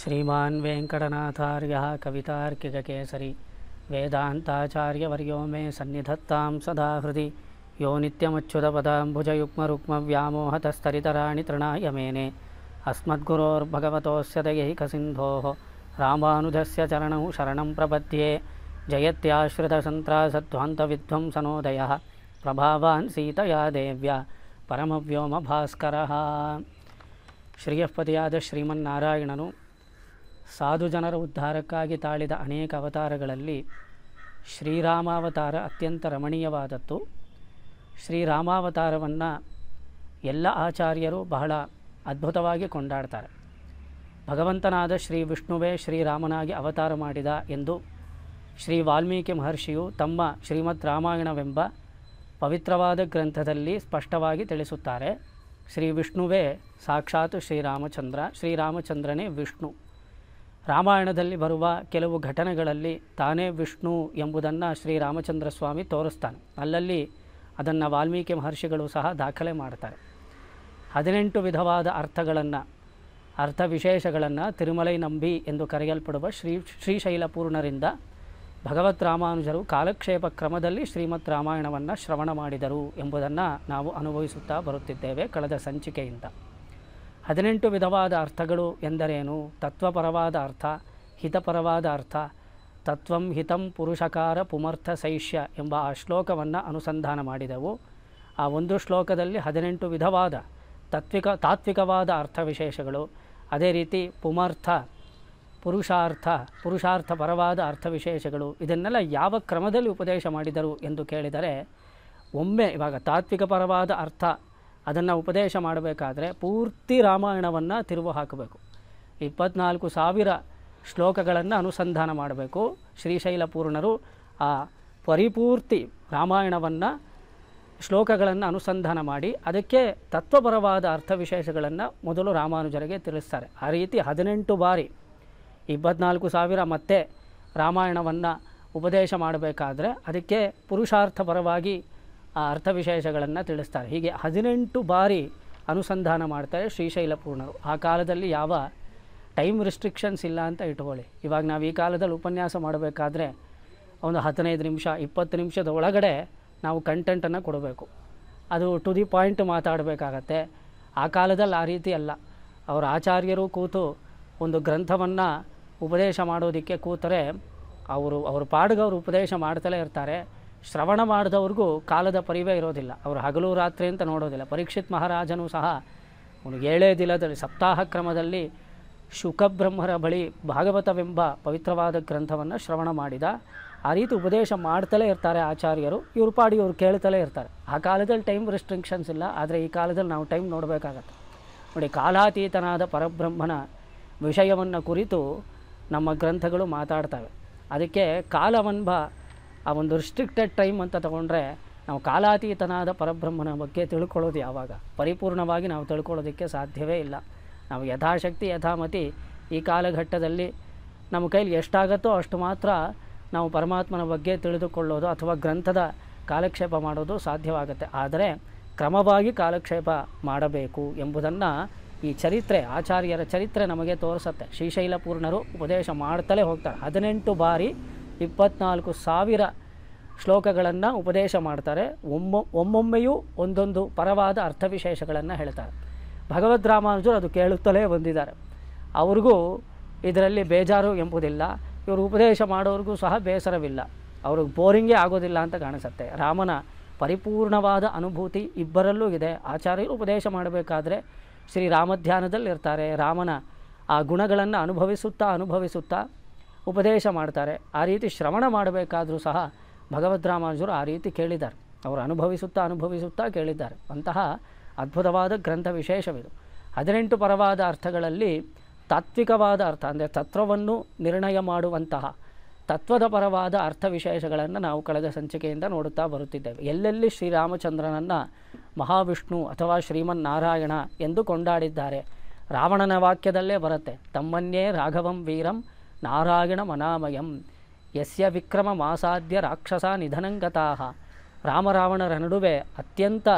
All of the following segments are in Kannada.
श्रीमान् वेङ्कटनाथार्यः कवितार्किककेसरी वेदान्ताचार्यवर्यो मे सन्निधत्ता सदा हृदय यो नित्यमच्युतपदाम्बुजयुग्मरुग्मव्यामोहतस्तरितराणि तृणाय मेने सिंधो राज से चरण शरण प्रपद्ये जयत्याश्रितसन्त्रासध्वान्तविध्वंसनोदयः प्रभावान् सीतया व्योम भास्कर श्रियः श्रीमन्नारायणनु ಸಾಧು ಜನರ ಉದ್ಧಾರಕ್ಕಾಗಿ ತಾಳಿದ ಅನೇಕ ಅವತಾರಗಳಲ್ಲಿ ಶ್ರೀರಾಮಾವತಾರ ಅತ್ಯಂತ ರಮಣೀಯವಾದದ್ದು ಶ್ರೀರಾಮಾವತಾರವನ್ನು ಎಲ್ಲ ಆಚಾರ್ಯರು ಬಹಳ ಅದ್ಭುತವಾಗಿ ಕೊಂಡಾಡ್ತಾರೆ ಭಗವಂತನಾದ ಶ್ರೀ ವಿಷ್ಣುವೇ ಶ್ರೀರಾಮನಾಗಿ ಅವತಾರ ಮಾಡಿದ ಎಂದು ಶ್ರೀ ವಾಲ್ಮೀಕಿ ಮಹರ್ಷಿಯು ತಮ್ಮ ಶ್ರೀಮದ್ ರಾಮಾಯಣವೆಂಬ ಪವಿತ್ರವಾದ ಗ್ರಂಥದಲ್ಲಿ ಸ್ಪಷ್ಟವಾಗಿ ತಿಳಿಸುತ್ತಾರೆ ಶ್ರೀ ವಿಷ್ಣುವೇ ಸಾಕ್ಷಾತ್ ಶ್ರೀರಾಮಚಂದ್ರ ಶ್ರೀರಾಮಚಂದ್ರನೇ ವಿಷ್ಣು ರಾಮಾಯಣದಲ್ಲಿ ಬರುವ ಕೆಲವು ಘಟನೆಗಳಲ್ಲಿ ತಾನೇ ವಿಷ್ಣು ಎಂಬುದನ್ನು ಶ್ರೀರಾಮಚಂದ್ರ ಸ್ವಾಮಿ ತೋರಿಸ್ತಾನೆ ಅಲ್ಲಲ್ಲಿ ಅದನ್ನು ವಾಲ್ಮೀಕಿ ಮಹರ್ಷಿಗಳು ಸಹ ದಾಖಲೆ ಮಾಡ್ತಾರೆ ಹದಿನೆಂಟು ವಿಧವಾದ ಅರ್ಥಗಳನ್ನು ಅರ್ಥ ವಿಶೇಷಗಳನ್ನು ತಿರುಮಲೈ ನಂಬಿ ಎಂದು ಕರೆಯಲ್ಪಡುವ ಶ್ರೀ ಶ್ರೀಶೈಲಪೂರ್ಣರಿಂದ ಭಗವತ್ ರಾಮಾನುಜರು ಕಾಲಕ್ಷೇಪ ಕ್ರಮದಲ್ಲಿ ಶ್ರೀಮತ್ ರಾಮಾಯಣವನ್ನು ಶ್ರವಣ ಮಾಡಿದರು ಎಂಬುದನ್ನು ನಾವು ಅನುಭವಿಸುತ್ತಾ ಬರುತ್ತಿದ್ದೇವೆ ಕಳೆದ ಸಂಚಿಕೆಯಿಂದ ಹದಿನೆಂಟು ವಿಧವಾದ ಅರ್ಥಗಳು ಎಂದರೇನು ತತ್ವಪರವಾದ ಅರ್ಥ ಹಿತಪರವಾದ ಅರ್ಥ ತತ್ವಂ ಹಿತಂ ಪುರುಷಕಾರ ಪುಮರ್ಥ ಶೈಷ್ಯ ಎಂಬ ಆ ಶ್ಲೋಕವನ್ನು ಅನುಸಂಧಾನ ಮಾಡಿದೆವು ಆ ಒಂದು ಶ್ಲೋಕದಲ್ಲಿ ಹದಿನೆಂಟು ವಿಧವಾದ ತತ್ವಿಕ ತಾತ್ವಿಕವಾದ ಅರ್ಥ ವಿಶೇಷಗಳು ಅದೇ ರೀತಿ ಪುಮರ್ಥ ಪುರುಷಾರ್ಥ ಪುರುಷಾರ್ಥಪರವಾದ ಅರ್ಥ ವಿಶೇಷಗಳು ಇದನ್ನೆಲ್ಲ ಯಾವ ಕ್ರಮದಲ್ಲಿ ಉಪದೇಶ ಮಾಡಿದರು ಎಂದು ಕೇಳಿದರೆ ಒಮ್ಮೆ ಇವಾಗ ತಾತ್ವಿಕ ಪರವಾದ ಅರ್ಥ ಅದನ್ನು ಉಪದೇಶ ಮಾಡಬೇಕಾದ್ರೆ ಪೂರ್ತಿ ರಾಮಾಯಣವನ್ನು ತಿರುವು ಹಾಕಬೇಕು ಇಪ್ಪತ್ನಾಲ್ಕು ಸಾವಿರ ಶ್ಲೋಕಗಳನ್ನು ಅನುಸಂಧಾನ ಮಾಡಬೇಕು ಪೂರ್ಣರು ಆ ಪರಿಪೂರ್ತಿ ರಾಮಾಯಣವನ್ನು ಶ್ಲೋಕಗಳನ್ನು ಅನುಸಂಧಾನ ಮಾಡಿ ಅದಕ್ಕೆ ತತ್ವಪರವಾದ ಅರ್ಥವಿಶೇಷಗಳನ್ನು ಮೊದಲು ರಾಮಾನುಜರಿಗೆ ತಿಳಿಸ್ತಾರೆ ಆ ರೀತಿ ಹದಿನೆಂಟು ಬಾರಿ ಇಪ್ಪತ್ನಾಲ್ಕು ಸಾವಿರ ಮತ್ತೆ ರಾಮಾಯಣವನ್ನು ಉಪದೇಶ ಮಾಡಬೇಕಾದ್ರೆ ಅದಕ್ಕೆ ಪುರುಷಾರ್ಥಪರವಾಗಿ ಅರ್ಥವಿಶೇಷಗಳನ್ನು ತಿಳಿಸ್ತಾರೆ ಹೀಗೆ ಹದಿನೆಂಟು ಬಾರಿ ಅನುಸಂಧಾನ ಮಾಡ್ತಾರೆ ಶ್ರೀಶೈಲ ಪೂರ್ಣರು ಆ ಕಾಲದಲ್ಲಿ ಯಾವ ಟೈಮ್ ರಿಸ್ಟ್ರಿಕ್ಷನ್ಸ್ ಇಲ್ಲ ಅಂತ ಇಟ್ಕೊಳ್ಳಿ ಇವಾಗ ನಾವು ಈ ಕಾಲದಲ್ಲಿ ಉಪನ್ಯಾಸ ಮಾಡಬೇಕಾದ್ರೆ ಒಂದು ಹದಿನೈದು ನಿಮಿಷ ಇಪ್ಪತ್ತು ನಿಮಿಷದ ಒಳಗಡೆ ನಾವು ಕಂಟೆಂಟನ್ನು ಕೊಡಬೇಕು ಅದು ಟು ದಿ ಪಾಯಿಂಟ್ ಮಾತಾಡಬೇಕಾಗತ್ತೆ ಆ ಕಾಲದಲ್ಲಿ ಆ ರೀತಿ ಅಲ್ಲ ಅವರ ಆಚಾರ್ಯರು ಕೂತು ಒಂದು ಗ್ರಂಥವನ್ನು ಉಪದೇಶ ಮಾಡೋದಕ್ಕೆ ಕೂತರೆ ಅವರು ಅವ್ರ ಪಾಡಿಗೆ ಅವರು ಉಪದೇಶ ಮಾಡ್ತಲೇ ಇರ್ತಾರೆ ಶ್ರವಣ ಮಾಡಿದವ್ರಿಗೂ ಕಾಲದ ಪರಿವೇ ಇರೋದಿಲ್ಲ ಅವರು ಹಗಲು ರಾತ್ರಿ ಅಂತ ನೋಡೋದಿಲ್ಲ ಪರೀಕ್ಷಿತ್ ಮಹಾರಾಜನೂ ಸಹ ಅವನು ಏಳೇ ದಿನದಲ್ಲಿ ಸಪ್ತಾಹ ಕ್ರಮದಲ್ಲಿ ಶುಕಬ್ರಹ್ಮರ ಬಳಿ ಭಾಗವತವೆಂಬ ಪವಿತ್ರವಾದ ಗ್ರಂಥವನ್ನು ಶ್ರವಣ ಮಾಡಿದ ಆ ರೀತಿ ಉಪದೇಶ ಮಾಡ್ತಲೇ ಇರ್ತಾರೆ ಆಚಾರ್ಯರು ಇವರು ಪಾಡಿ ಇವರು ಕೇಳ್ತಲೇ ಇರ್ತಾರೆ ಆ ಕಾಲದಲ್ಲಿ ಟೈಮ್ ರೆಸ್ಟ್ರಿಕ್ಷನ್ಸ್ ಇಲ್ಲ ಆದರೆ ಈ ಕಾಲದಲ್ಲಿ ನಾವು ಟೈಮ್ ನೋಡಬೇಕಾಗತ್ತೆ ನೋಡಿ ಕಾಲಾತೀತನಾದ ಪರಬ್ರಹ್ಮನ ವಿಷಯವನ್ನು ಕುರಿತು ನಮ್ಮ ಗ್ರಂಥಗಳು ಮಾತಾಡ್ತವೆ ಅದಕ್ಕೆ ಕಾಲವನ್ಭ ಆ ಒಂದು ರಿಸ್ಟ್ರಿಕ್ಟೆಡ್ ಟೈಮ್ ಅಂತ ತಗೊಂಡ್ರೆ ನಾವು ಕಾಲಾತೀತನಾದ ಪರಬ್ರಹ್ಮನ ಬಗ್ಗೆ ತಿಳ್ಕೊಳ್ಳೋದು ಯಾವಾಗ ಪರಿಪೂರ್ಣವಾಗಿ ನಾವು ತಿಳ್ಕೊಳ್ಳೋದಕ್ಕೆ ಸಾಧ್ಯವೇ ಇಲ್ಲ ನಾವು ಯಥಾಶಕ್ತಿ ಯಥಾಮತಿ ಈ ಕಾಲಘಟ್ಟದಲ್ಲಿ ನಮ್ಮ ಕೈಲಿ ಎಷ್ಟಾಗತ್ತೋ ಅಷ್ಟು ಮಾತ್ರ ನಾವು ಪರಮಾತ್ಮನ ಬಗ್ಗೆ ತಿಳಿದುಕೊಳ್ಳೋದು ಅಥವಾ ಗ್ರಂಥದ ಕಾಲಕ್ಷೇಪ ಮಾಡೋದು ಸಾಧ್ಯವಾಗುತ್ತೆ ಆದರೆ ಕ್ರಮವಾಗಿ ಕಾಲಕ್ಷೇಪ ಮಾಡಬೇಕು ಎಂಬುದನ್ನು ಈ ಚರಿತ್ರೆ ಆಚಾರ್ಯರ ಚರಿತ್ರೆ ನಮಗೆ ತೋರಿಸುತ್ತೆ ಶ್ರೀಶೈಲಪೂರ್ಣರು ಉಪದೇಶ ಮಾಡ್ತಲೇ ಹೋಗ್ತಾರೆ ಹದಿನೆಂಟು ಬಾರಿ ಇಪ್ಪತ್ನಾಲ್ಕು ಸಾವಿರ ಶ್ಲೋಕಗಳನ್ನು ಉಪದೇಶ ಮಾಡ್ತಾರೆ ಒಮ್ಮೊ ಒಮ್ಮೊಮ್ಮೆಯೂ ಒಂದೊಂದು ಪರವಾದ ಅರ್ಥವಿಶೇಷಗಳನ್ನು ಹೇಳ್ತಾರೆ ಭಗವದ್ ರಾಮಾನುಜರು ಅದು ಕೇಳುತ್ತಲೇ ಬಂದಿದ್ದಾರೆ ಅವ್ರಿಗೂ ಇದರಲ್ಲಿ ಬೇಜಾರು ಎಂಬುದಿಲ್ಲ ಇವರು ಉಪದೇಶ ಮಾಡೋರಿಗೂ ಸಹ ಬೇಸರವಿಲ್ಲ ಅವ್ರಿಗೆ ಬೋರಿಂಗೇ ಆಗೋದಿಲ್ಲ ಅಂತ ಕಾಣಿಸುತ್ತೆ ರಾಮನ ಪರಿಪೂರ್ಣವಾದ ಅನುಭೂತಿ ಇಬ್ಬರಲ್ಲೂ ಇದೆ ಆಚಾರ್ಯರು ಉಪದೇಶ ಮಾಡಬೇಕಾದ್ರೆ ಶ್ರೀ ಇರ್ತಾರೆ ರಾಮನ ಆ ಗುಣಗಳನ್ನು ಅನುಭವಿಸುತ್ತಾ ಅನುಭವಿಸುತ್ತಾ ಉಪದೇಶ ಮಾಡ್ತಾರೆ ಆ ರೀತಿ ಶ್ರವಣ ಮಾಡಬೇಕಾದರೂ ಸಹ ಭಗವದ್ರಾಮಾನುಜರು ಆ ರೀತಿ ಕೇಳಿದ್ದಾರೆ ಅವರು ಅನುಭವಿಸುತ್ತಾ ಅನುಭವಿಸುತ್ತಾ ಕೇಳಿದ್ದಾರೆ ಅಂತಹ ಅದ್ಭುತವಾದ ಗ್ರಂಥ ವಿಶೇಷವಿದು ಹದಿನೆಂಟು ಪರವಾದ ಅರ್ಥಗಳಲ್ಲಿ ತಾತ್ವಿಕವಾದ ಅರ್ಥ ಅಂದರೆ ತತ್ವವನ್ನು ನಿರ್ಣಯ ಮಾಡುವಂತಹ ತತ್ವದ ಪರವಾದ ಅರ್ಥ ವಿಶೇಷಗಳನ್ನು ನಾವು ಕಳೆದ ಸಂಚಿಕೆಯಿಂದ ನೋಡುತ್ತಾ ಬರುತ್ತಿದ್ದೇವೆ ಎಲ್ಲೆಲ್ಲಿ ಶ್ರೀರಾಮಚಂದ್ರನನ್ನು ಮಹಾವಿಷ್ಣು ಅಥವಾ ಶ್ರೀಮನ್ನಾರಾಯಣ ಎಂದು ಕೊಂಡಾಡಿದ್ದಾರೆ ರಾವಣನ ವಾಕ್ಯದಲ್ಲೇ ಬರುತ್ತೆ ತಮ್ಮನ್ನೇ ರಾಘವಂ ವೀರಂ ನಾರಾಯಣ ಮನಾಮಯಂ ಯಸ್ಯ ವಿಕ್ರಮ ಮಾಸಾಧ್ಯ ರಾಕ್ಷಸ ನಿಧನಂಗತಾ ರಾಮರಾವಣರ ನಡುವೆ ಅತ್ಯಂತ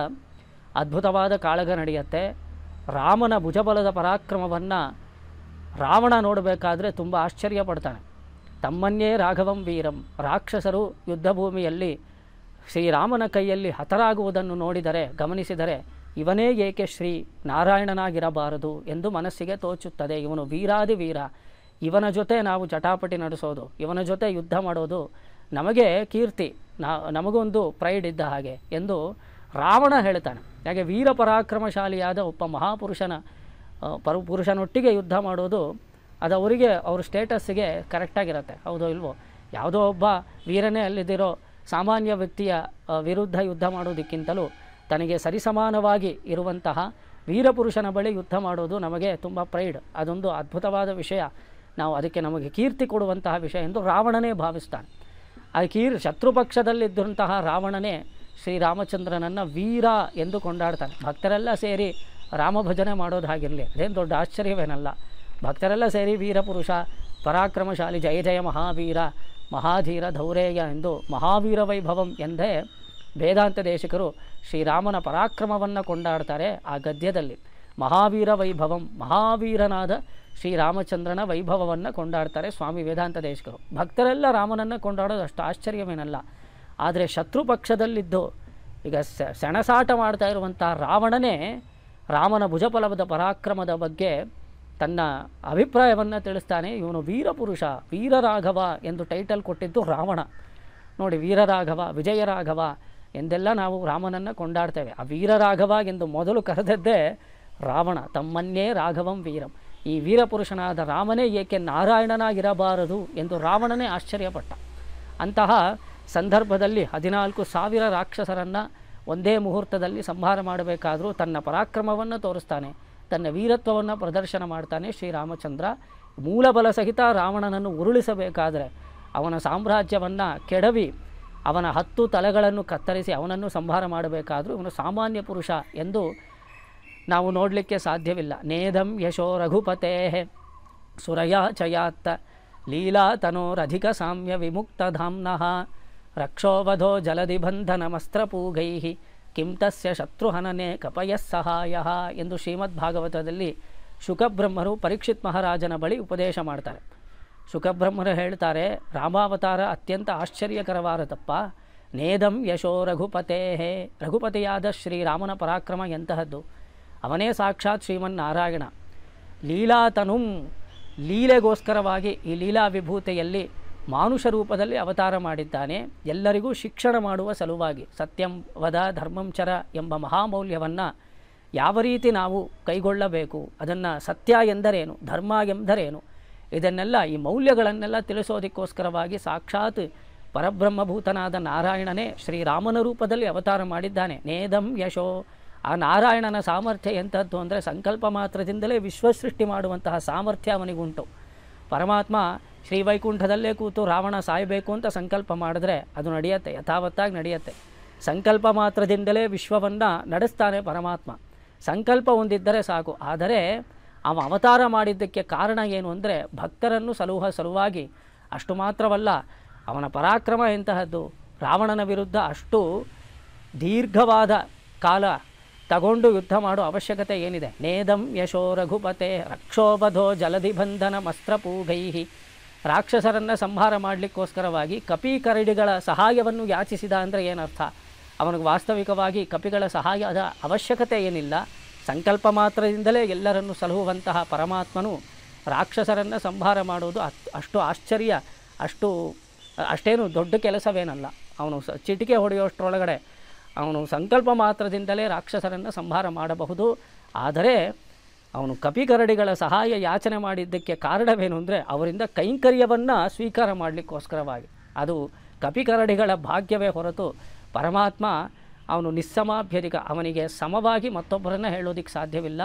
ಅದ್ಭುತವಾದ ಕಾಳಗ ನಡೆಯುತ್ತೆ ರಾಮನ ಭುಜಬಲದ ಪರಾಕ್ರಮವನ್ನು ರಾವಣ ನೋಡಬೇಕಾದ್ರೆ ತುಂಬ ಆಶ್ಚರ್ಯ ಪಡ್ತಾನೆ ತಮ್ಮನ್ನೇ ರಾಘವಂ ವೀರಂ ರಾಕ್ಷಸರು ಯುದ್ಧಭೂಮಿಯಲ್ಲಿ ಶ್ರೀರಾಮನ ಕೈಯಲ್ಲಿ ಹತರಾಗುವುದನ್ನು ನೋಡಿದರೆ ಗಮನಿಸಿದರೆ ಇವನೇ ಏಕೆ ಶ್ರೀ ನಾರಾಯಣನಾಗಿರಬಾರದು ಎಂದು ಮನಸ್ಸಿಗೆ ತೋಚುತ್ತದೆ ಇವನು ವೀರಾದಿ ವೀರ ಇವನ ಜೊತೆ ನಾವು ಜಟಾಪಟಿ ನಡೆಸೋದು ಇವನ ಜೊತೆ ಯುದ್ಧ ಮಾಡೋದು ನಮಗೆ ಕೀರ್ತಿ ನಾ ನಮಗೊಂದು ಪ್ರೈಡ್ ಇದ್ದ ಹಾಗೆ ಎಂದು ರಾವಣ ಹೇಳ್ತಾನೆ ಹಾಗೆ ವೀರ ಪರಾಕ್ರಮಶಾಲಿಯಾದ ಒಬ್ಬ ಮಹಾಪುರುಷನ ಪರು ಪುರುಷನೊಟ್ಟಿಗೆ ಯುದ್ಧ ಮಾಡೋದು ಅದು ಅವರಿಗೆ ಅವ್ರ ಸ್ಟೇಟಸ್ಸಿಗೆ ಕರೆಕ್ಟಾಗಿರುತ್ತೆ ಹೌದೋ ಇಲ್ವೋ ಯಾವುದೋ ಒಬ್ಬ ವೀರನೇ ಅಲ್ಲಿದ್ದಿರೋ ಸಾಮಾನ್ಯ ವ್ಯಕ್ತಿಯ ವಿರುದ್ಧ ಯುದ್ಧ ಮಾಡೋದಕ್ಕಿಂತಲೂ ತನಗೆ ಸರಿಸಮಾನವಾಗಿ ಇರುವಂತಹ ವೀರಪುರುಷನ ಬಳಿ ಯುದ್ಧ ಮಾಡೋದು ನಮಗೆ ತುಂಬ ಪ್ರೈಡ್ ಅದೊಂದು ಅದ್ಭುತವಾದ ವಿಷಯ ನಾವು ಅದಕ್ಕೆ ನಮಗೆ ಕೀರ್ತಿ ಕೊಡುವಂತಹ ವಿಷಯ ಎಂದು ರಾವಣನೇ ಭಾವಿಸ್ತಾನೆ ಆ ಕೀರ್ ಶತ್ರುಪಕ್ಷದಲ್ಲಿದ್ದಂತಹ ರಾವಣನೇ ಶ್ರೀರಾಮಚಂದ್ರನನ್ನು ವೀರ ಎಂದು ಕೊಂಡಾಡ್ತಾನೆ ಭಕ್ತರೆಲ್ಲ ಸೇರಿ ರಾಮಭಜನೆ ಮಾಡೋದಾಗಿರಲಿ ಅದೇನು ದೊಡ್ಡ ಆಶ್ಚರ್ಯವೇನಲ್ಲ ಭಕ್ತರೆಲ್ಲ ಸೇರಿ ವೀರಪುರುಷ ಪರಾಕ್ರಮಶಾಲಿ ಜಯ ಜಯ ಮಹಾವೀರ ಮಹಾಧೀರ ಧೌರೇಯ ಎಂದು ಮಹಾವೀರ ವೈಭವಂ ಎಂದೇ ವೇದಾಂತ ದೇಶಿಕರು ಶ್ರೀರಾಮನ ಪರಾಕ್ರಮವನ್ನು ಕೊಂಡಾಡ್ತಾರೆ ಆ ಗದ್ಯದಲ್ಲಿ ಮಹಾವೀರ ವೈಭವಂ ಮಹಾವೀರನಾದ ಶ್ರೀರಾಮಚಂದ್ರನ ವೈಭವವನ್ನು ಕೊಂಡಾಡ್ತಾರೆ ಸ್ವಾಮಿ ವೇದಾಂತ ದೇಶಕರು ಭಕ್ತರೆಲ್ಲ ರಾಮನನ್ನು ಕೊಂಡಾಡೋದು ಅಷ್ಟು ಆಶ್ಚರ್ಯವೇನಲ್ಲ ಆದರೆ ಶತ್ರು ಪಕ್ಷದಲ್ಲಿದ್ದು ಈಗ ಸೆಣಸಾಟ ಮಾಡ್ತಾ ಇರುವಂಥ ರಾವಣನೇ ರಾಮನ ಭುಜಫಲವದ ಪರಾಕ್ರಮದ ಬಗ್ಗೆ ತನ್ನ ಅಭಿಪ್ರಾಯವನ್ನು ತಿಳಿಸ್ತಾನೆ ಇವನು ವೀರಪುರುಷ ವೀರರಾಘವ ಎಂದು ಟೈಟಲ್ ಕೊಟ್ಟಿದ್ದು ರಾವಣ ನೋಡಿ ವೀರರಾಘವ ವಿಜಯರಾಘವ ಎಂದೆಲ್ಲ ನಾವು ರಾಮನನ್ನು ಕೊಂಡಾಡ್ತೇವೆ ಆ ವೀರರಾಘವ ಎಂದು ಮೊದಲು ಕರೆದದ್ದೇ ರಾವಣ ತಮ್ಮನ್ನೇ ರಾಘವಂ ವೀರಂ ಈ ವೀರಪುರುಷನಾದ ರಾಮನೇ ಏಕೆ ನಾರಾಯಣನಾಗಿರಬಾರದು ಎಂದು ರಾವಣನೇ ಆಶ್ಚರ್ಯಪಟ್ಟ ಅಂತಹ ಸಂದರ್ಭದಲ್ಲಿ ಹದಿನಾಲ್ಕು ಸಾವಿರ ರಾಕ್ಷಸರನ್ನು ಒಂದೇ ಮುಹೂರ್ತದಲ್ಲಿ ಸಂಹಾರ ಮಾಡಬೇಕಾದರೂ ತನ್ನ ಪರಾಕ್ರಮವನ್ನು ತೋರಿಸ್ತಾನೆ ತನ್ನ ವೀರತ್ವವನ್ನು ಪ್ರದರ್ಶನ ಮಾಡ್ತಾನೆ ಶ್ರೀರಾಮಚಂದ್ರ ಮೂಲಬಲ ಸಹಿತ ರಾವಣನನ್ನು ಉರುಳಿಸಬೇಕಾದರೆ ಅವನ ಸಾಮ್ರಾಜ್ಯವನ್ನು ಕೆಡವಿ ಅವನ ಹತ್ತು ತಲೆಗಳನ್ನು ಕತ್ತರಿಸಿ ಅವನನ್ನು ಸಂಹಾರ ಮಾಡಬೇಕಾದರೂ ಇವನು ಸಾಮಾನ್ಯ ಪುರುಷ ಎಂದು ನಾವು ನೋಡಲಿಕ್ಕೆ ಸಾಧ್ಯವಿಲ್ಲ ನೇಧಂ ಯಶೋ ರಘುಪತೆ ಸುರಯಾ ಚಯಾತ್ತ ಲೀಲಾತನೋರಧಿಕ ಸಾಮ್ಯ ವಿಮುಕ್ತಧಾಮ್ನಃ ರಕ್ಷೋವಧೋ ಜಲದಿ ಮಸ್ತ್ರಪೂಗೈಹಿ ಕಿಂ ತಸ್ಯ ಶತ್ರುಹನನೆ ಕಪಯಸ್ಸಹಾಯ ಸಹಾಯಃ ಎಂದು ಶ್ರೀಮದ್ಭಾಗವತದಲ್ಲಿ ಶುಕಬ್ರಹ್ಮರು ಪರೀಕ್ಷಿತ್ ಮಹಾರಾಜನ ಬಳಿ ಉಪದೇಶ ಮಾಡ್ತಾರೆ ಶುಕಬ್ರಹ್ಮರು ಹೇಳ್ತಾರೆ ರಾಮಾವತಾರ ಅತ್ಯಂತ ತಪ್ಪ ನೇದಂ ಯಶೋ ರಘುಪತೆ ರಘುಪತಿಯಾದ ಶ್ರೀರಾಮನ ಪರಾಕ್ರಮ ಎಂತಹದ್ದು ಅವನೇ ಸಾಕ್ಷಾತ್ ಶ್ರೀಮನ್ನಾರಾಯಣ ಲೀಲಾತನುಂ ಲೀಲೆಗೋಸ್ಕರವಾಗಿ ಈ ಲೀಲಾ ವಿಭೂತೆಯಲ್ಲಿ ಮಾನುಷ ರೂಪದಲ್ಲಿ ಅವತಾರ ಮಾಡಿದ್ದಾನೆ ಎಲ್ಲರಿಗೂ ಶಿಕ್ಷಣ ಮಾಡುವ ಸಲುವಾಗಿ ಸತ್ಯಂ ವದ ಧರ್ಮಂಚರ ಎಂಬ ಮಹಾಮೌಲ್ಯವನ್ನು ಯಾವ ರೀತಿ ನಾವು ಕೈಗೊಳ್ಳಬೇಕು ಅದನ್ನು ಸತ್ಯ ಎಂದರೇನು ಧರ್ಮ ಎಂದರೇನು ಇದನ್ನೆಲ್ಲ ಈ ಮೌಲ್ಯಗಳನ್ನೆಲ್ಲ ತಿಳಿಸೋದಕ್ಕೋಸ್ಕರವಾಗಿ ಸಾಕ್ಷಾತ್ ಪರಬ್ರಹ್ಮಭೂತನಾದ ನಾರಾಯಣನೇ ಶ್ರೀರಾಮನ ರೂಪದಲ್ಲಿ ಅವತಾರ ಮಾಡಿದ್ದಾನೆ ನೇದಂ ಯಶೋ ಆ ನಾರಾಯಣನ ಸಾಮರ್ಥ್ಯ ಎಂಥದ್ದು ಅಂದರೆ ಸಂಕಲ್ಪ ಮಾತ್ರದಿಂದಲೇ ವಿಶ್ವ ಸೃಷ್ಟಿ ಮಾಡುವಂತಹ ಸಾಮರ್ಥ್ಯ ಅವನಿಗುಂಟು ಪರಮಾತ್ಮ ಶ್ರೀವೈಕುಂಠದಲ್ಲೇ ಕೂತು ರಾವಣ ಸಾಯಬೇಕು ಅಂತ ಸಂಕಲ್ಪ ಮಾಡಿದ್ರೆ ಅದು ನಡೆಯುತ್ತೆ ಯಥಾವತ್ತಾಗಿ ನಡೆಯುತ್ತೆ ಸಂಕಲ್ಪ ಮಾತ್ರದಿಂದಲೇ ವಿಶ್ವವನ್ನು ನಡೆಸ್ತಾನೆ ಪರಮಾತ್ಮ ಸಂಕಲ್ಪ ಹೊಂದಿದ್ದರೆ ಸಾಕು ಆದರೆ ಅವ ಅವತಾರ ಮಾಡಿದ್ದಕ್ಕೆ ಕಾರಣ ಏನು ಅಂದರೆ ಭಕ್ತರನ್ನು ಸಲುಹ ಸಲುವಾಗಿ ಅಷ್ಟು ಮಾತ್ರವಲ್ಲ ಅವನ ಪರಾಕ್ರಮ ಎಂತಹದ್ದು ರಾವಣನ ವಿರುದ್ಧ ಅಷ್ಟು ದೀರ್ಘವಾದ ಕಾಲ ತಗೊಂಡು ಯುದ್ಧ ಮಾಡೋ ಅವಶ್ಯಕತೆ ಏನಿದೆ ನೇದಂ ಯಶೋ ರಘುಪತೆ ರಕ್ಷೋಬಧೋ ಜಲಧಿಬಂಧನ ಬಂಧನ ಮಸ್ತ್ರಪೂಗೈ ರಾಕ್ಷಸರನ್ನು ಸಂಹಾರ ಮಾಡಲಿಕ್ಕೋಸ್ಕರವಾಗಿ ಕಪಿ ಕರಡಿಗಳ ಸಹಾಯವನ್ನು ಯಾಚಿಸಿದ ಅಂದರೆ ಏನರ್ಥ ಅವನಿಗೆ ವಾಸ್ತವಿಕವಾಗಿ ಕಪಿಗಳ ಸಹಾಯದ ಅವಶ್ಯಕತೆ ಏನಿಲ್ಲ ಸಂಕಲ್ಪ ಮಾತ್ರದಿಂದಲೇ ಎಲ್ಲರನ್ನು ಸಲಹುವಂತಹ ಪರಮಾತ್ಮನು ರಾಕ್ಷಸರನ್ನು ಸಂಹಾರ ಮಾಡೋದು ಅಷ್ಟು ಆಶ್ಚರ್ಯ ಅಷ್ಟು ಅಷ್ಟೇನು ದೊಡ್ಡ ಕೆಲಸವೇನಲ್ಲ ಅವನು ಚಿಟಿಕೆ ಹೊಡೆಯೋಷ್ಟರೊಳಗಡೆ ಅವನು ಸಂಕಲ್ಪ ಮಾತ್ರದಿಂದಲೇ ರಾಕ್ಷಸರನ್ನು ಸಂಹಾರ ಮಾಡಬಹುದು ಆದರೆ ಅವನು ಕಪಿಕರಡಿಗಳ ಸಹಾಯ ಯಾಚನೆ ಮಾಡಿದ್ದಕ್ಕೆ ಕಾರಣವೇನು ಅಂದರೆ ಅವರಿಂದ ಕೈಂಕರ್ಯವನ್ನು ಸ್ವೀಕಾರ ಮಾಡಲಿಕ್ಕೋಸ್ಕರವಾಗಿ ಅದು ಕಪಿಕರಡಿಗಳ ಭಾಗ್ಯವೇ ಹೊರತು ಪರಮಾತ್ಮ ಅವನು ನಿಸ್ಸಮಾಭ್ಯರಿಗ ಅವನಿಗೆ ಸಮವಾಗಿ ಮತ್ತೊಬ್ಬರನ್ನು ಹೇಳೋದಿಕ್ಕೆ ಸಾಧ್ಯವಿಲ್ಲ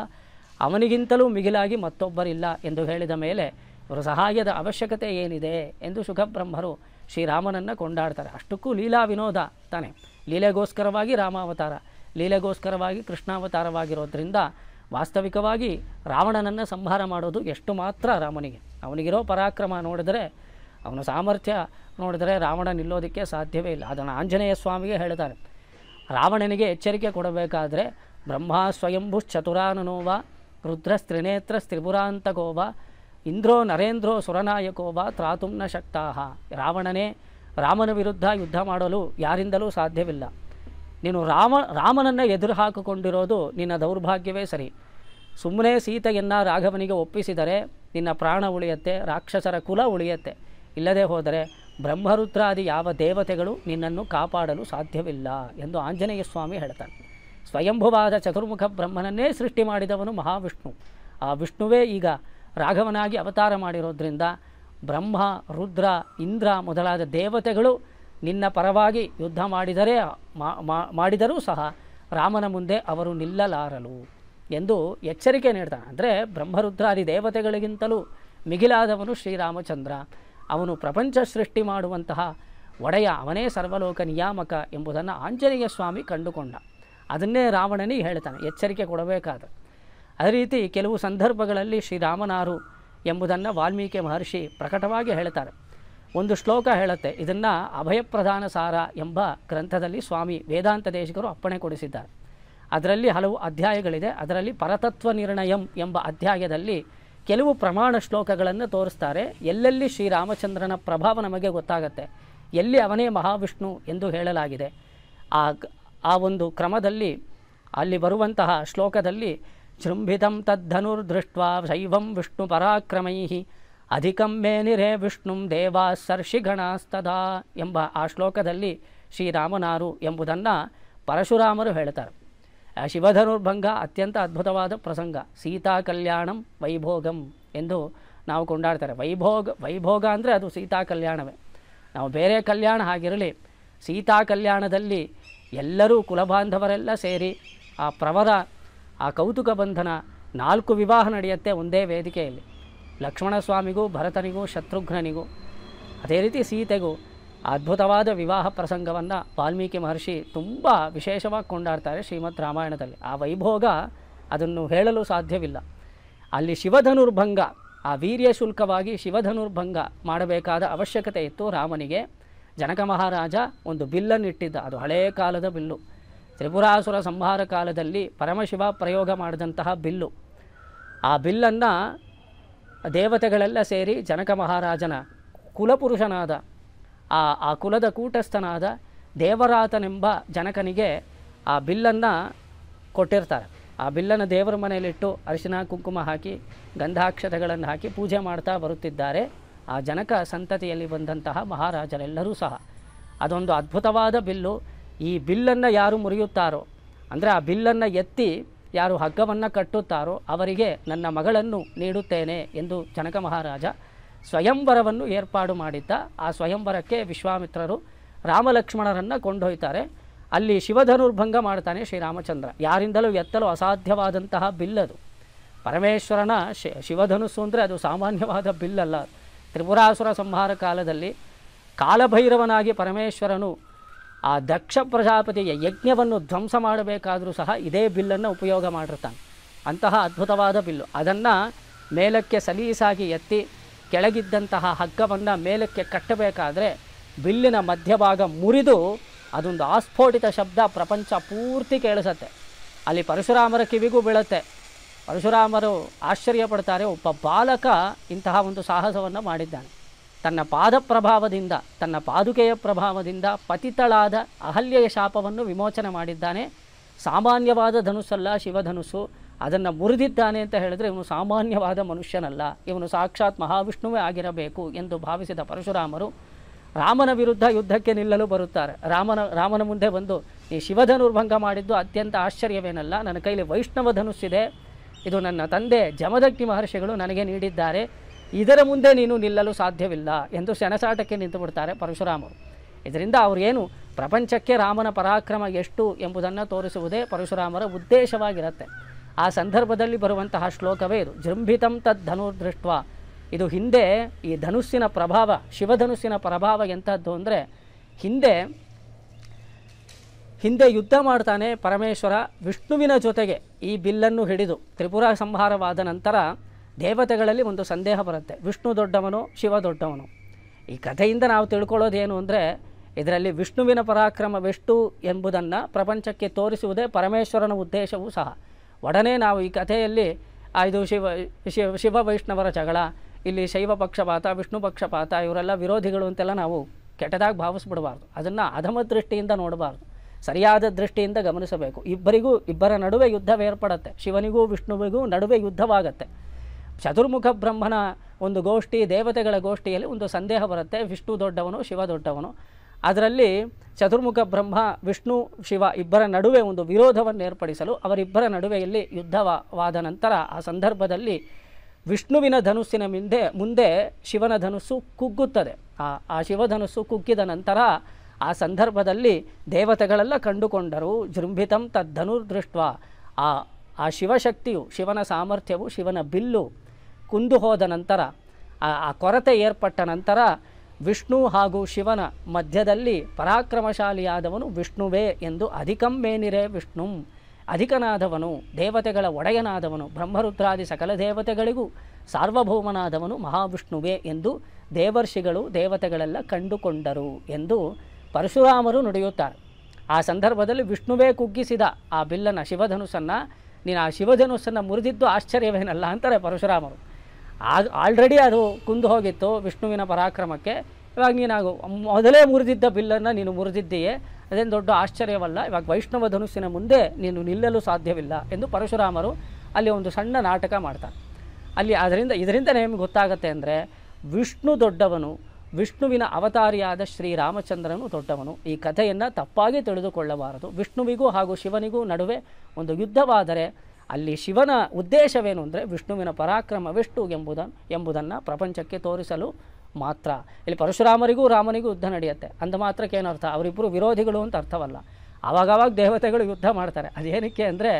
ಅವನಿಗಿಂತಲೂ ಮಿಗಿಲಾಗಿ ಮತ್ತೊಬ್ಬರಿಲ್ಲ ಎಂದು ಹೇಳಿದ ಮೇಲೆ ಇವರ ಸಹಾಯದ ಅವಶ್ಯಕತೆ ಏನಿದೆ ಎಂದು ಸುಖಬ್ರಹ್ಮರು ಶ್ರೀರಾಮನನ್ನು ಕೊಂಡಾಡ್ತಾರೆ ಅಷ್ಟಕ್ಕೂ ಲೀಲಾ ವಿನೋದ ತಾನೆ ಲೀಲೆಗೋಸ್ಕರವಾಗಿ ರಾಮಾವತಾರ ಲೀಲೆಗೋಸ್ಕರವಾಗಿ ಕೃಷ್ಣಾವತಾರವಾಗಿರೋದ್ರಿಂದ ವಾಸ್ತವಿಕವಾಗಿ ರಾವಣನನ್ನು ಸಂಹಾರ ಮಾಡೋದು ಎಷ್ಟು ಮಾತ್ರ ರಾಮನಿಗೆ ಅವನಿಗಿರೋ ಪರಾಕ್ರಮ ನೋಡಿದರೆ ಅವನ ಸಾಮರ್ಥ್ಯ ನೋಡಿದರೆ ರಾವಣ ನಿಲ್ಲೋದಕ್ಕೆ ಸಾಧ್ಯವೇ ಇಲ್ಲ ಅದನ್ನು ಆಂಜನೇಯ ಸ್ವಾಮಿಗೆ ಹೇಳ್ತಾರೆ ರಾವಣನಿಗೆ ಎಚ್ಚರಿಕೆ ಕೊಡಬೇಕಾದರೆ ಬ್ರಹ್ಮ ಸ್ವಯಂಭು ಚತುರಾನನೋವ ರುದ್ರ ಸ್ತ್ರಿನೇತ್ರ ಸ್ತ್ರಿಪುರಾಂತಕೋವ ಇಂದ್ರೋ ನರೇಂದ್ರೋ ಸುರನಾಯಕೋವ ತ್ರಾತುಂನ ಶಕ್ತಾಹ ರಾವಣನೇ ರಾಮನ ವಿರುದ್ಧ ಯುದ್ಧ ಮಾಡಲು ಯಾರಿಂದಲೂ ಸಾಧ್ಯವಿಲ್ಲ ನೀನು ರಾಮ ರಾಮನನ್ನು ಎದುರು ಹಾಕಿಕೊಂಡಿರೋದು ನಿನ್ನ ದೌರ್ಭಾಗ್ಯವೇ ಸರಿ ಸುಮ್ಮನೆ ಸೀತೆಯನ್ನು ರಾಘವನಿಗೆ ಒಪ್ಪಿಸಿದರೆ ನಿನ್ನ ಪ್ರಾಣ ಉಳಿಯತ್ತೆ ರಾಕ್ಷಸರ ಕುಲ ಉಳಿಯತ್ತೆ ಇಲ್ಲದೆ ಹೋದರೆ ಬ್ರಹ್ಮರುದ್ರಾದಿ ಯಾವ ದೇವತೆಗಳು ನಿನ್ನನ್ನು ಕಾಪಾಡಲು ಸಾಧ್ಯವಿಲ್ಲ ಎಂದು ಆಂಜನೇಯ ಸ್ವಾಮಿ ಹೇಳ್ತಾನೆ ಸ್ವಯಂಭುವಾದ ಚತುರ್ಮುಖ ಬ್ರಹ್ಮನನ್ನೇ ಸೃಷ್ಟಿ ಮಾಡಿದವನು ಮಹಾವಿಷ್ಣು ಆ ವಿಷ್ಣುವೇ ಈಗ ರಾಘವನಾಗಿ ಅವತಾರ ಮಾಡಿರೋದ್ರಿಂದ ಬ್ರಹ್ಮ ರುದ್ರ ಇಂದ್ರ ಮೊದಲಾದ ದೇವತೆಗಳು ನಿನ್ನ ಪರವಾಗಿ ಯುದ್ಧ ಮಾಡಿದರೆ ಮಾಡಿದರೂ ಸಹ ರಾಮನ ಮುಂದೆ ಅವರು ನಿಲ್ಲಲಾರಲು ಎಂದು ಎಚ್ಚರಿಕೆ ನೀಡ್ತಾನೆ ಅಂದರೆ ಬ್ರಹ್ಮರುದ್ರಾದಿ ದೇವತೆಗಳಿಗಿಂತಲೂ ಮಿಗಿಲಾದವನು ಶ್ರೀರಾಮಚಂದ್ರ ಅವನು ಪ್ರಪಂಚ ಸೃಷ್ಟಿ ಮಾಡುವಂತಹ ಒಡೆಯ ಅವನೇ ಸರ್ವಲೋಕ ನಿಯಾಮಕ ಎಂಬುದನ್ನು ಆಂಜನೇಯ ಸ್ವಾಮಿ ಕಂಡುಕೊಂಡ ಅದನ್ನೇ ರಾವಣನಿಗೆ ಹೇಳ್ತಾನೆ ಎಚ್ಚರಿಕೆ ಕೊಡಬೇಕಾದ ಅದೇ ರೀತಿ ಕೆಲವು ಸಂದರ್ಭಗಳಲ್ಲಿ ಶ್ರೀರಾಮನಾರು ಎಂಬುದನ್ನು ವಾಲ್ಮೀಕಿ ಮಹರ್ಷಿ ಪ್ರಕಟವಾಗಿ ಹೇಳ್ತಾರೆ ಒಂದು ಶ್ಲೋಕ ಹೇಳುತ್ತೆ ಇದನ್ನು ಅಭಯಪ್ರಧಾನ ಸಾರ ಎಂಬ ಗ್ರಂಥದಲ್ಲಿ ಸ್ವಾಮಿ ವೇದಾಂತ ದೇಶಿಕರು ಅಪ್ಪಣೆ ಕೊಡಿಸಿದ್ದಾರೆ ಅದರಲ್ಲಿ ಹಲವು ಅಧ್ಯಾಯಗಳಿದೆ ಅದರಲ್ಲಿ ಪರತತ್ವ ನಿರ್ಣಯಂ ಎಂಬ ಅಧ್ಯಾಯದಲ್ಲಿ ಕೆಲವು ಪ್ರಮಾಣ ಶ್ಲೋಕಗಳನ್ನು ತೋರಿಸ್ತಾರೆ ಎಲ್ಲೆಲ್ಲಿ ಶ್ರೀರಾಮಚಂದ್ರನ ಪ್ರಭಾವ ನಮಗೆ ಗೊತ್ತಾಗತ್ತೆ ಎಲ್ಲಿ ಅವನೇ ಮಹಾವಿಷ್ಣು ಎಂದು ಹೇಳಲಾಗಿದೆ ಆ ಆ ಒಂದು ಕ್ರಮದಲ್ಲಿ ಅಲ್ಲಿ ಬರುವಂತಹ ಶ್ಲೋಕದಲ್ಲಿ ಶೃಂಭಿತಂ ತದ್ಧನುರ್ದೃಷ್ಟ್ವಾ ಶೈವಂ ಪರಾಕ್ರಮೈ ಅಧಿಕಂ ನಿರೇ ವಿಷ್ಣುಂ ದೇವಾ ಸರ್ಷಿಗಣಸ್ತದಾ ಎಂಬ ಆ ಶ್ಲೋಕದಲ್ಲಿ ಶ್ರೀರಾಮನಾರು ಎಂಬುದನ್ನು ಪರಶುರಾಮರು ಹೇಳ್ತಾರೆ ಶಿವಧನುರ್ಭಂಗ ಅತ್ಯಂತ ಅದ್ಭುತವಾದ ಪ್ರಸಂಗ ಸೀತಾ ಕಲ್ಯಾಣಂ ವೈಭೋಗಂ ಎಂದು ನಾವು ಕೊಂಡಾಡ್ತಾರೆ ವೈಭೋಗ ವೈಭೋಗ ಅಂದರೆ ಅದು ಸೀತಾ ಕಲ್ಯಾಣವೇ ನಾವು ಬೇರೆ ಕಲ್ಯಾಣ ಆಗಿರಲಿ ಸೀತಾ ಕಲ್ಯಾಣದಲ್ಲಿ ಎಲ್ಲರೂ ಕುಲಬಾಂಧವರೆಲ್ಲ ಸೇರಿ ಆ ಪ್ರವರ ಆ ಕೌತುಕ ಬಂಧನ ನಾಲ್ಕು ವಿವಾಹ ನಡೆಯುತ್ತೆ ಒಂದೇ ವೇದಿಕೆಯಲ್ಲಿ ಲಕ್ಷ್ಮಣ ಸ್ವಾಮಿಗೂ ಭರತನಿಗೂ ಶತ್ರುಘ್ನನಿಗೂ ಅದೇ ರೀತಿ ಸೀತೆಗೂ ಅದ್ಭುತವಾದ ವಿವಾಹ ಪ್ರಸಂಗವನ್ನು ವಾಲ್ಮೀಕಿ ಮಹರ್ಷಿ ತುಂಬ ವಿಶೇಷವಾಗಿ ಕೊಂಡಾಡ್ತಾರೆ ಶ್ರೀಮದ್ ರಾಮಾಯಣದಲ್ಲಿ ಆ ವೈಭೋಗ ಅದನ್ನು ಹೇಳಲು ಸಾಧ್ಯವಿಲ್ಲ ಅಲ್ಲಿ ಶಿವಧನುರ್ಭಂಗ ಆ ವೀರ್ಯ ಶುಲ್ಕವಾಗಿ ಶಿವಧನುರ್ಭಂಗ ಮಾಡಬೇಕಾದ ಅವಶ್ಯಕತೆ ಇತ್ತು ರಾಮನಿಗೆ ಜನಕ ಮಹಾರಾಜ ಒಂದು ಇಟ್ಟಿದ್ದ ಅದು ಹಳೇ ಕಾಲದ ಬಿಲ್ಲು ತ್ರಿಪುರಾಸುರ ಸಂಹಾರ ಕಾಲದಲ್ಲಿ ಪರಮಶಿವ ಪ್ರಯೋಗ ಮಾಡಿದಂತಹ ಬಿಲ್ಲು ಆ ಬಿಲ್ಲನ್ನು ದೇವತೆಗಳೆಲ್ಲ ಸೇರಿ ಜನಕ ಮಹಾರಾಜನ ಕುಲಪುರುಷನಾದ ಆ ಆ ಕುಲದ ಕೂಟಸ್ಥನಾದ ದೇವರಾತನೆಂಬ ಜನಕನಿಗೆ ಆ ಬಿಲ್ಲನ್ನು ಕೊಟ್ಟಿರ್ತಾರೆ ಆ ಬಿಲ್ಲನ್ನು ದೇವರ ಮನೆಯಲ್ಲಿಟ್ಟು ಅರಿಶಿನ ಕುಂಕುಮ ಹಾಕಿ ಗಂಧಾಕ್ಷತೆಗಳನ್ನು ಹಾಕಿ ಪೂಜೆ ಮಾಡ್ತಾ ಬರುತ್ತಿದ್ದಾರೆ ಆ ಜನಕ ಸಂತತಿಯಲ್ಲಿ ಬಂದಂತಹ ಮಹಾರಾಜರೆಲ್ಲರೂ ಸಹ ಅದೊಂದು ಅದ್ಭುತವಾದ ಬಿಲ್ಲು ಈ ಬಿಲ್ಲನ್ನು ಯಾರು ಮುರಿಯುತ್ತಾರೋ ಅಂದರೆ ಆ ಬಿಲ್ಲನ್ನು ಎತ್ತಿ ಯಾರು ಹಗ್ಗವನ್ನು ಕಟ್ಟುತ್ತಾರೋ ಅವರಿಗೆ ನನ್ನ ಮಗಳನ್ನು ನೀಡುತ್ತೇನೆ ಎಂದು ಜನಕ ಮಹಾರಾಜ ಸ್ವಯಂವರವನ್ನು ಏರ್ಪಾಡು ಮಾಡಿದ್ದ ಆ ಸ್ವಯಂವರಕ್ಕೆ ವಿಶ್ವಾಮಿತ್ರರು ರಾಮಲಕ್ಷ್ಮಣರನ್ನು ಕೊಂಡೊಯ್ತಾರೆ ಅಲ್ಲಿ ಶಿವಧನುರ್ಭಂಗ ಮಾಡ್ತಾನೆ ಶ್ರೀರಾಮಚಂದ್ರ ಯಾರಿಂದಲೂ ಎತ್ತಲು ಅಸಾಧ್ಯವಾದಂತಹ ಬಿಲ್ಲದು ಪರಮೇಶ್ವರನ ಶಿವಧನುಸ್ಸು ಅಂದರೆ ಅದು ಸಾಮಾನ್ಯವಾದ ಬಿಲ್ಲಲ್ಲ ತ್ರಿಪುರಾಸುರ ಸಂಹಾರ ಕಾಲದಲ್ಲಿ ಕಾಲಭೈರವನಾಗಿ ಪರಮೇಶ್ವರನು ಆ ದಕ್ಷ ಪ್ರಜಾಪತಿಯ ಯಜ್ಞವನ್ನು ಧ್ವಂಸ ಮಾಡಬೇಕಾದರೂ ಸಹ ಇದೇ ಬಿಲ್ಲನ್ನು ಉಪಯೋಗ ಮಾಡಿರ್ತಾನೆ ಅಂತಹ ಅದ್ಭುತವಾದ ಬಿಲ್ಲು ಅದನ್ನು ಮೇಲಕ್ಕೆ ಸಲೀಸಾಗಿ ಎತ್ತಿ ಕೆಳಗಿದ್ದಂತಹ ಹಗ್ಗವನ್ನು ಮೇಲಕ್ಕೆ ಕಟ್ಟಬೇಕಾದರೆ ಬಿಲ್ಲಿನ ಮಧ್ಯಭಾಗ ಮುರಿದು ಅದೊಂದು ಆಸ್ಫೋಟಿತ ಶಬ್ದ ಪ್ರಪಂಚ ಪೂರ್ತಿ ಕೇಳಿಸತ್ತೆ ಅಲ್ಲಿ ಪರಶುರಾಮರ ಕಿವಿಗೂ ಬೀಳುತ್ತೆ ಪರಶುರಾಮರು ಆಶ್ಚರ್ಯ ಪಡ್ತಾರೆ ಒಬ್ಬ ಬಾಲಕ ಇಂತಹ ಒಂದು ಸಾಹಸವನ್ನು ಮಾಡಿದ್ದಾನೆ ತನ್ನ ಪಾದ ಪ್ರಭಾವದಿಂದ ತನ್ನ ಪಾದುಕೆಯ ಪ್ರಭಾವದಿಂದ ಪತಿತಳಾದ ಅಹಲ್ಯೆಯ ಶಾಪವನ್ನು ವಿಮೋಚನೆ ಮಾಡಿದ್ದಾನೆ ಸಾಮಾನ್ಯವಾದ ಧನುಸಲ್ಲ ಶಿವಧನುಸು ಅದನ್ನು ಮುರಿದಿದ್ದಾನೆ ಅಂತ ಹೇಳಿದ್ರೆ ಇವನು ಸಾಮಾನ್ಯವಾದ ಮನುಷ್ಯನಲ್ಲ ಇವನು ಸಾಕ್ಷಾತ್ ಮಹಾವಿಷ್ಣುವೇ ಆಗಿರಬೇಕು ಎಂದು ಭಾವಿಸಿದ ಪರಶುರಾಮರು ರಾಮನ ವಿರುದ್ಧ ಯುದ್ಧಕ್ಕೆ ನಿಲ್ಲಲು ಬರುತ್ತಾರೆ ರಾಮನ ರಾಮನ ಮುಂದೆ ಬಂದು ಈ ಶಿವಧನುರ್ಭಂಗ ಮಾಡಿದ್ದು ಅತ್ಯಂತ ಆಶ್ಚರ್ಯವೇನಲ್ಲ ನನ್ನ ಕೈಲಿ ವೈಷ್ಣವ ಧನುಸ್ಸಿದೆ ಇದು ನನ್ನ ತಂದೆ ಜಮದಗ್ನಿ ಮಹರ್ಷಿಗಳು ನನಗೆ ನೀಡಿದ್ದಾರೆ ಇದರ ಮುಂದೆ ನೀನು ನಿಲ್ಲಲು ಸಾಧ್ಯವಿಲ್ಲ ಎಂದು ಸೆಣಸಾಟಕ್ಕೆ ನಿಂತು ಬಿಡ್ತಾರೆ ಪರಶುರಾಮರು ಇದರಿಂದ ಅವರೇನು ಪ್ರಪಂಚಕ್ಕೆ ರಾಮನ ಪರಾಕ್ರಮ ಎಷ್ಟು ಎಂಬುದನ್ನು ತೋರಿಸುವುದೇ ಪರಶುರಾಮರ ಉದ್ದೇಶವಾಗಿರುತ್ತೆ ಆ ಸಂದರ್ಭದಲ್ಲಿ ಬರುವಂತಹ ಶ್ಲೋಕವೇ ಇದು ಜೃಂಭಿತಂ ತದ್ಧನುರ್ದೃಷ್ಟ ಇದು ಹಿಂದೆ ಈ ಧನುಸ್ಸಿನ ಪ್ರಭಾವ ಶಿವಧನುಸ್ಸಿನ ಪ್ರಭಾವ ಎಂಥದ್ದು ಅಂದರೆ ಹಿಂದೆ ಹಿಂದೆ ಯುದ್ಧ ಮಾಡ್ತಾನೆ ಪರಮೇಶ್ವರ ವಿಷ್ಣುವಿನ ಜೊತೆಗೆ ಈ ಬಿಲ್ಲನ್ನು ಹಿಡಿದು ತ್ರಿಪುರ ಸಂಹಾರವಾದ ನಂತರ ದೇವತೆಗಳಲ್ಲಿ ಒಂದು ಸಂದೇಹ ಬರುತ್ತೆ ವಿಷ್ಣು ದೊಡ್ಡವನು ಶಿವ ದೊಡ್ಡವನು ಈ ಕಥೆಯಿಂದ ನಾವು ತಿಳ್ಕೊಳ್ಳೋದೇನು ಅಂದರೆ ಇದರಲ್ಲಿ ವಿಷ್ಣುವಿನ ಪರಾಕ್ರಮವೆಷ್ಟು ಎಂಬುದನ್ನು ಪ್ರಪಂಚಕ್ಕೆ ತೋರಿಸುವುದೇ ಪರಮೇಶ್ವರನ ಉದ್ದೇಶವೂ ಸಹ ಒಡನೆ ನಾವು ಈ ಕಥೆಯಲ್ಲಿ ಇದು ಶಿವ ಶಿವ ಶಿವ ವೈಷ್ಣವರ ಜಗಳ ಇಲ್ಲಿ ಶೈವ ಪಕ್ಷಪಾತ ವಿಷ್ಣು ಪಕ್ಷಪಾತ ಇವರೆಲ್ಲ ವಿರೋಧಿಗಳು ಅಂತೆಲ್ಲ ನಾವು ಕೆಟ್ಟದಾಗಿ ಭಾವಿಸ್ಬಿಡಬಾರ್ದು ಅದನ್ನು ಅಧಮ ದೃಷ್ಟಿಯಿಂದ ನೋಡಬಾರ್ದು ಸರಿಯಾದ ದೃಷ್ಟಿಯಿಂದ ಗಮನಿಸಬೇಕು ಇಬ್ಬರಿಗೂ ಇಬ್ಬರ ನಡುವೆ ಯುದ್ಧವೇರ್ಪಡತ್ತೆ ಶಿವನಿಗೂ ವಿಷ್ಣುವಿಗೂ ನಡುವೆ ಯುದ್ಧವಾಗತ್ತೆ ಚತುರ್ಮುಖ ಬ್ರಹ್ಮನ ಒಂದು ಗೋಷ್ಠಿ ದೇವತೆಗಳ ಗೋಷ್ಠಿಯಲ್ಲಿ ಒಂದು ಸಂದೇಹ ಬರುತ್ತೆ ವಿಷ್ಣು ದೊಡ್ಡವನು ಶಿವ ದೊಡ್ಡವನು ಅದರಲ್ಲಿ ಚತುರ್ಮುಖ ಬ್ರಹ್ಮ ವಿಷ್ಣು ಶಿವ ಇಬ್ಬರ ನಡುವೆ ಒಂದು ವಿರೋಧವನ್ನು ಏರ್ಪಡಿಸಲು ಅವರಿಬ್ಬರ ನಡುವೆಯಲ್ಲಿ ಯುದ್ಧವಾದ ನಂತರ ಆ ಸಂದರ್ಭದಲ್ಲಿ ವಿಷ್ಣುವಿನ ಧನುಸ್ಸಿನ ಮುಂದೆ ಮುಂದೆ ಶಿವನ ಧನುಸ್ಸು ಕುಗ್ಗುತ್ತದೆ ಆ ಆ ಶಿವಧನುಸ್ಸು ಕುಗ್ಗಿದ ನಂತರ ಆ ಸಂದರ್ಭದಲ್ಲಿ ದೇವತೆಗಳೆಲ್ಲ ಕಂಡುಕೊಂಡರು ಜೃಂಭಿತಂ ತದ್ದನುರ್ದೃಷ್ಟ ಆ ಆ ಶಿವಶಕ್ತಿಯು ಶಿವನ ಸಾಮರ್ಥ್ಯವು ಶಿವನ ಬಿಲ್ಲು ಕುಂದು ಹೋದ ನಂತರ ಆ ಕೊರತೆ ಏರ್ಪಟ್ಟ ನಂತರ ವಿಷ್ಣು ಹಾಗೂ ಶಿವನ ಮಧ್ಯದಲ್ಲಿ ಪರಾಕ್ರಮಶಾಲಿಯಾದವನು ವಿಷ್ಣುವೇ ಎಂದು ಅಧಿಕಂಬೇನಿರೆ ವಿಷ್ಣುಂ ಅಧಿಕನಾದವನು ದೇವತೆಗಳ ಒಡೆಯನಾದವನು ಬ್ರಹ್ಮರುದ್ರಾದಿ ಸಕಲ ದೇವತೆಗಳಿಗೂ ಸಾರ್ವಭೌಮನಾದವನು ಮಹಾವಿಷ್ಣುವೇ ಎಂದು ದೇವರ್ಷಿಗಳು ದೇವತೆಗಳೆಲ್ಲ ಕಂಡುಕೊಂಡರು ಎಂದು ಪರಶುರಾಮರು ನುಡಿಯುತ್ತಾರೆ ಆ ಸಂದರ್ಭದಲ್ಲಿ ವಿಷ್ಣುವೇ ಕುಗ್ಗಿಸಿದ ಆ ಬಿಲ್ಲನ ಶಿವಧನುಸನ್ನು ನೀನು ಆ ಶಿವಧನುಸ್ಸನ್ನು ಮುರಿದಿದ್ದು ಆಶ್ಚರ್ಯವೇನಲ್ಲ ಅಂತಾರೆ ಪರಶುರಾಮರು ಅದು ಆಲ್ರೆಡಿ ಅದು ಕುಂದು ಹೋಗಿತ್ತು ವಿಷ್ಣುವಿನ ಪರಾಕ್ರಮಕ್ಕೆ ಇವಾಗ ನೀನಾಗು ಮೊದಲೇ ಮುರಿದಿದ್ದ ಬಿಲ್ಲನ್ನು ನೀನು ಮುರಿದಿದ್ದೀಯೇ ಅದೇನು ದೊಡ್ಡ ಆಶ್ಚರ್ಯವಲ್ಲ ಇವಾಗ ವೈಷ್ಣವ ಧನುಸ್ಸಿನ ಮುಂದೆ ನೀನು ನಿಲ್ಲಲು ಸಾಧ್ಯವಿಲ್ಲ ಎಂದು ಪರಶುರಾಮರು ಅಲ್ಲಿ ಒಂದು ಸಣ್ಣ ನಾಟಕ ಮಾಡ್ತಾರೆ ಅಲ್ಲಿ ಅದರಿಂದ ಇದರಿಂದ ನಿಮಗೆ ಗೊತ್ತಾಗತ್ತೆ ಅಂದರೆ ವಿಷ್ಣು ದೊಡ್ಡವನು ವಿಷ್ಣುವಿನ ಅವತಾರಿಯಾದ ಶ್ರೀರಾಮಚಂದ್ರನು ದೊಡ್ಡವನು ಈ ಕಥೆಯನ್ನು ತಪ್ಪಾಗಿ ತಿಳಿದುಕೊಳ್ಳಬಾರದು ವಿಷ್ಣುವಿಗೂ ಹಾಗೂ ಶಿವನಿಗೂ ನಡುವೆ ಒಂದು ಯುದ್ಧವಾದರೆ ಅಲ್ಲಿ ಶಿವನ ಉದ್ದೇಶವೇನು ಅಂದರೆ ವಿಷ್ಣುವಿನ ಪರಾಕ್ರಮವೆಷ್ಟು ಎಂಬುದನ್ನು ಎಂಬುದನ್ನು ಪ್ರಪಂಚಕ್ಕೆ ತೋರಿಸಲು ಮಾತ್ರ ಇಲ್ಲಿ ಪರಶುರಾಮರಿಗೂ ರಾಮನಿಗೂ ಯುದ್ಧ ನಡೆಯುತ್ತೆ ಅಂದ ಮಾತ್ರಕ್ಕೇನು ಅರ್ಥ ಅವರಿಬ್ಬರು ವಿರೋಧಿಗಳು ಅಂತ ಅರ್ಥವಲ್ಲ ಆವಾಗವಾಗ ದೇವತೆಗಳು ಯುದ್ಧ ಮಾಡ್ತಾರೆ ಅದೇನಕ್ಕೆ ಅಂದರೆ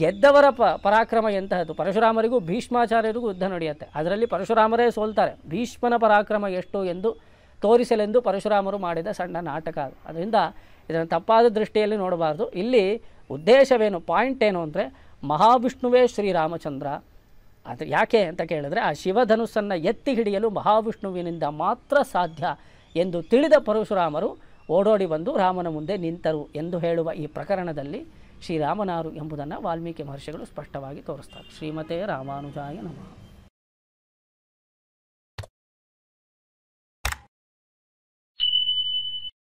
ಗೆದ್ದವರ ಪ ಪರಾಕ್ರಮ ಎಂತಹದ್ದು ಪರಶುರಾಮರಿಗೂ ಭೀಷ್ಮಾಚಾರ್ಯರಿಗೂ ಯುದ್ಧ ನಡೆಯುತ್ತೆ ಅದರಲ್ಲಿ ಪರಶುರಾಮರೇ ಸೋಲ್ತಾರೆ ಭೀಷ್ಮನ ಪರಾಕ್ರಮ ಎಷ್ಟು ಎಂದು ತೋರಿಸಲೆಂದು ಪರಶುರಾಮರು ಮಾಡಿದ ಸಣ್ಣ ನಾಟಕ ಅದು ಅದರಿಂದ ಇದನ್ನು ತಪ್ಪಾದ ದೃಷ್ಟಿಯಲ್ಲಿ ನೋಡಬಾರ್ದು ಇಲ್ಲಿ ಉದ್ದೇಶವೇನು ಪಾಯಿಂಟ್ ಏನು ಅಂದರೆ ಮಹಾವಿಷ್ಣುವೇ ಶ್ರೀರಾಮಚಂದ್ರ ಅದು ಯಾಕೆ ಅಂತ ಕೇಳಿದ್ರೆ ಆ ಶಿವಧನುಸ್ಸನ್ನು ಎತ್ತಿ ಹಿಡಿಯಲು ಮಹಾವಿಷ್ಣುವಿನಿಂದ ಮಾತ್ರ ಸಾಧ್ಯ ಎಂದು ತಿಳಿದ ಪರಶುರಾಮರು ಓಡೋಡಿ ಬಂದು ರಾಮನ ಮುಂದೆ ನಿಂತರು ಎಂದು ಹೇಳುವ ಈ ಪ್ರಕರಣದಲ್ಲಿ ಶ್ರೀರಾಮನಾರು ಎಂಬುದನ್ನು ವಾಲ್ಮೀಕಿ ಮಹರ್ಷಿಗಳು ಸ್ಪಷ್ಟವಾಗಿ ತೋರಿಸ್ತಾರೆ ಶ್ರೀಮತೆ ರಾಮಾನುಜಾಯ ನಮಃ